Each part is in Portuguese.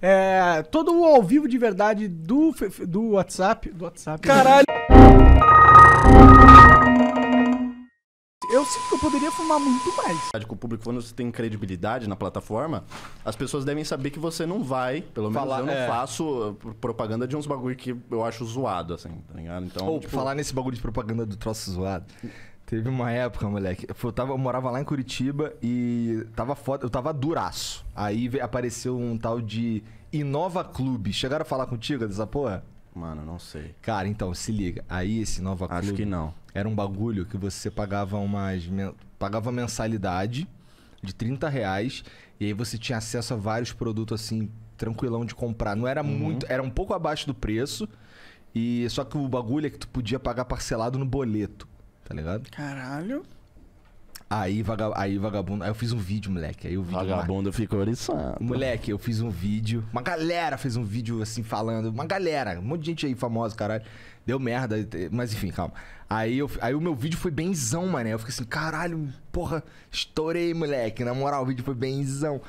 É, todo o ao vivo de verdade do, do WhatsApp. Do WhatsApp. Né? Caralho! Eu sinto que eu poderia fumar muito mais. Com o público, quando você tem credibilidade na plataforma, as pessoas devem saber que você não vai, pelo menos falar, eu não é. faço uh, propaganda de uns bagulho que eu acho zoado, assim, tá ligado? Então, Ou tipo... falar nesse bagulho de propaganda do troço zoado. Teve uma época, moleque. Eu, tava, eu morava lá em Curitiba e tava foda, eu tava duraço. Aí apareceu um tal de Inova Clube. Chegaram a falar contigo dessa porra? Mano, não sei. Cara, então, se liga. Aí esse Nova Clube. Acho que não. Era um bagulho que você pagava umas. Pagava mensalidade de 30 reais. E aí você tinha acesso a vários produtos assim, tranquilão de comprar. Não era uhum. muito. Era um pouco abaixo do preço. E só que o bagulho é que tu podia pagar parcelado no boleto tá ligado? Caralho. Aí, vaga, aí vagabundo. Aí eu fiz um vídeo, moleque. Aí o vídeo. Vagabundo uma... ficou oriçado. Moleque, eu fiz um vídeo. Uma galera fez um vídeo assim falando. Uma galera, um monte de gente aí famosa, caralho. Deu merda, mas enfim, calma. Aí, eu, aí o meu vídeo foi benzão, mané. Eu fiquei assim, caralho, porra, estourei, moleque. Na moral, o vídeo foi benzão.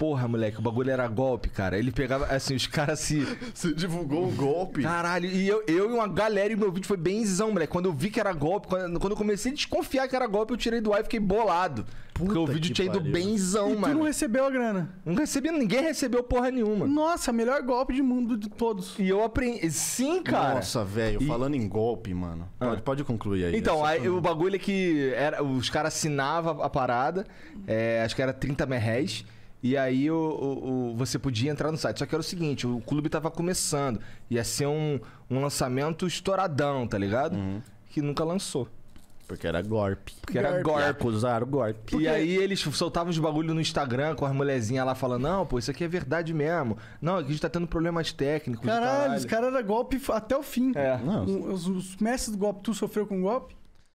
Porra, moleque, o bagulho era golpe, cara. Ele pegava, assim, os caras se. se divulgou um golpe? Caralho, e eu, eu e uma galera, e meu vídeo foi benzão, moleque. Quando eu vi que era golpe, quando, quando eu comecei a desconfiar que era golpe, eu tirei do ar e fiquei bolado. Puta porque o vídeo tinha ido Benzão, mano. e Tu não recebeu a grana? Não recebi, ninguém recebeu porra nenhuma. Nossa, melhor golpe de mundo de todos. E eu aprendi. Sim, cara. Nossa, velho, e... falando em golpe, mano. Ah. Pode, pode concluir aí. Então, aí, o bagulho é que era, os caras assinavam a parada, é, acho que era 30 merréis. E aí o, o, o, você podia entrar no site. Só que era o seguinte, o clube tava começando. Ia ser um, um lançamento estouradão, tá ligado? Uhum. Que nunca lançou. Porque era golpe. Porque golpe. era golpe. o golpe. E aí eles soltavam os bagulho no Instagram com as molezinhas lá falando: Não, pô, isso aqui é verdade mesmo. Não, aqui é a gente tá tendo problemas técnicos. Caralho, caralho. os caras eram golpe até o fim. É. Não. Os, os mestres do golpe, tu sofreu com golpe?